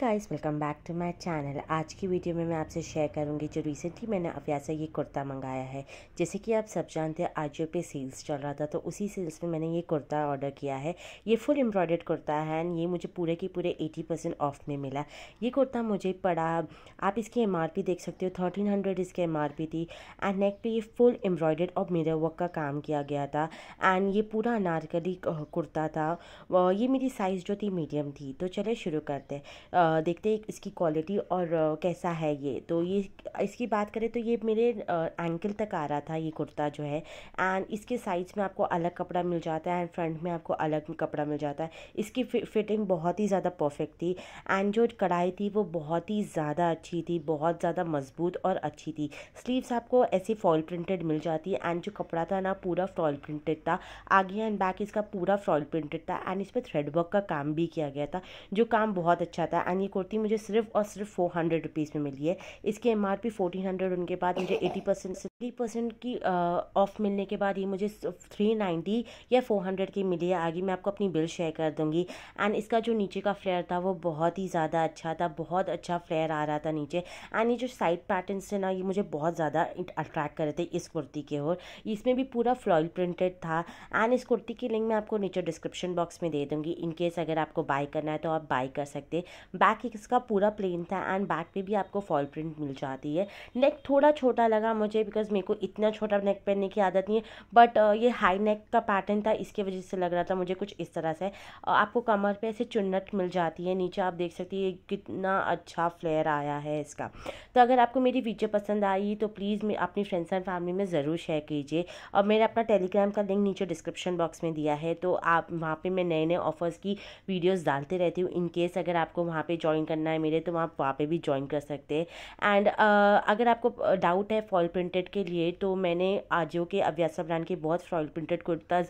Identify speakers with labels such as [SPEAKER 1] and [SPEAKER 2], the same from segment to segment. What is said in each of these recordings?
[SPEAKER 1] guys welcome back to my channel आज की video में मैं आपसे शेयर करूंगी जो रिसेंटली मैंने अविया से ये कुर्ता मंगाया है जैसे कि आप सब जानते हैं आज पे सेल्स चल रहा था तो उसी सेल्स में मैंने ये कुर्ता ऑर्डर किया है ये फुल एम्ब्रॉयडर्ड कुर्ता है एंड ये मुझे पूरे के पूरे एटी परसेंट ऑफ में मिला ये कुर्ता मुझे पड़ा आप इसकी एम देख सकते हो थर्टीन हंड्रेड इसकी एम थी एंड नेक पर ये फुल एम्ब्रॉयडर्ड और मिरर वर्क का काम किया गया था एंड ये पूरा अनारकली कुर्ता था ये मेरी साइज़ जो थी मीडियम थी तो चले शुरू करते हैं देखते हैं इसकी क्वालिटी और कैसा है ये तो ये इसकी बात करें तो ये मेरे एंकल तक आ रहा था ये कुर्ता जो है एंड इसके साइज़ में आपको अलग कपड़ा मिल जाता है एंड फ्रंट में आपको अलग कपड़ा मिल जाता है इसकी फिटिंग बहुत ही ज़्यादा परफेक्ट थी एंड जो कढ़ाई थी वो बहुत ही ज़्यादा अच्छी थी बहुत ज़्यादा मजबूत और अच्छी थी स्लीव्स आपको ऐसे फॉल प्रिंटेड मिल जाती है एंड जो कपड़ा था ना पूरा फॉल प्रिंटेड था आगे एंड बैक इसका पूरा फॉल प्रिंटेड था एंड इस पर थ्रेडवर्क का काम भी किया गया था जो काम बहुत अच्छा था एंड एंड ये कुर्ती मुझे सिर्फ और सिर्फ फोर हंड्रेड रुपीज़ में मिली है इसकी M R P fourteen hundred उनके बाद मुझे एटी परसेंट से थ्री परसेंट की ऑफ़ मिलने के बाद ये मुझे थ्री नाइन्टी या फोर हंड्रेड की मिली है आगे मैं आपको अपनी बिल शेयर कर दूंगी एंड इसका जो नीचे का फ्लेयर था वो बहुत ही ज़्यादा अच्छा था बहुत अच्छा फ्लेयर आ रहा था नीचे एंड ये जो साइड पैटर्न थे ना ये मुझे बहुत ज़्यादा अट्रैक्ट कर रहे थे इस कुर्ती के और इसमें भी पूरा फ्लॉयल प्रिंटेड था एंड इस कुर्ती की लिंक मैं आपको नीचे डिस्क्रिप्शन बॉक्स में दे दूँगी इनकेस अगर आपको बाई करना है तो आप बाई कर सकते बैक इसका पूरा प्लेन था एंड बैक पर भी आपको फॉल प्रिंट मिल जाती है नेक थोड़ा छोटा लगा मुझे बिकॉज बिकॉज मेरे को इतना छोटा नेक पहनने की आदत नहीं है बट ये हाई नेक का पैटर्न था इसके वजह से लग रहा था मुझे कुछ इस तरह से आपको कमर पे ऐसे चुन्नट मिल जाती है नीचे आप देख सकती है कितना अच्छा फ्लेयर आया है इसका तो अगर आपको मेरी वीडियो पसंद आई तो प्लीज़ अपनी फ्रेंड्स एंड फैमिली में ज़रूर शेयर कीजिए और मेरा अपना टेलीग्राम का लिंक नीचे डिस्क्रिप्शन बॉक्स में दिया है तो आप वहाँ पर मैं नए नए ऑफर्स की वीडियोज़ डालते रहती हूँ इनकेस अगर आपको वहाँ पर ज्वाइन करना है मेरे तो आप वहाँ पर भी ज्वाइन कर सकते हैं एंड अगर आपको डाउट है फॉल प्रिंटेड के लिए तो मैंने आजियो के अभ्यासा ब्रांड के बहुत फॉयल प्रिंटेड कुर्ताज़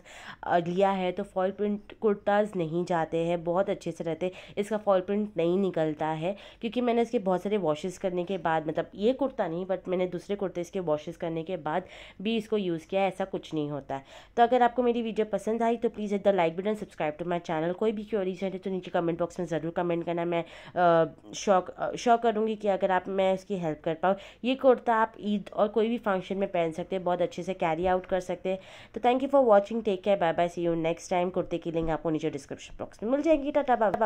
[SPEAKER 1] लिया है तो फॉयल प्रिंट कुर्ताज़ नहीं जाते हैं बहुत अच्छे से रहते इसका फॉयल प्रिंट नहीं निकलता है क्योंकि मैंने इसके बहुत सारे वॉशेस करने के बाद मतलब ये कुर्ता नहीं बट मैंने दूसरे कुर्ते इसके वॉशेस करने के बाद भी इसको यूज़ किया ऐसा कुछ नहीं होता है तो अगर आपको मेरी वीडियो पसंद आई तो please hit the like button subscribe to my channel कोई भी क्योरीज है तो नीचे कमेंट बॉक्स में ज़रूर कमेंट करना मैं शौक शौक करूँगी कि अगर आप मैं इसकी हेल्प कर पाऊँ ये कुर्ता आप ईद और कोई भी फंक्शन फंक्शन में पहन सकते हैं बहुत अच्छे से कैरी आउट कर सकते हैं तो thank you for watching take care bye bye see you next time कुर्ते की लिंक आपको नीचे डिस्क्रिप्शन बॉक्स में मिल जाएगी टाटा बाबा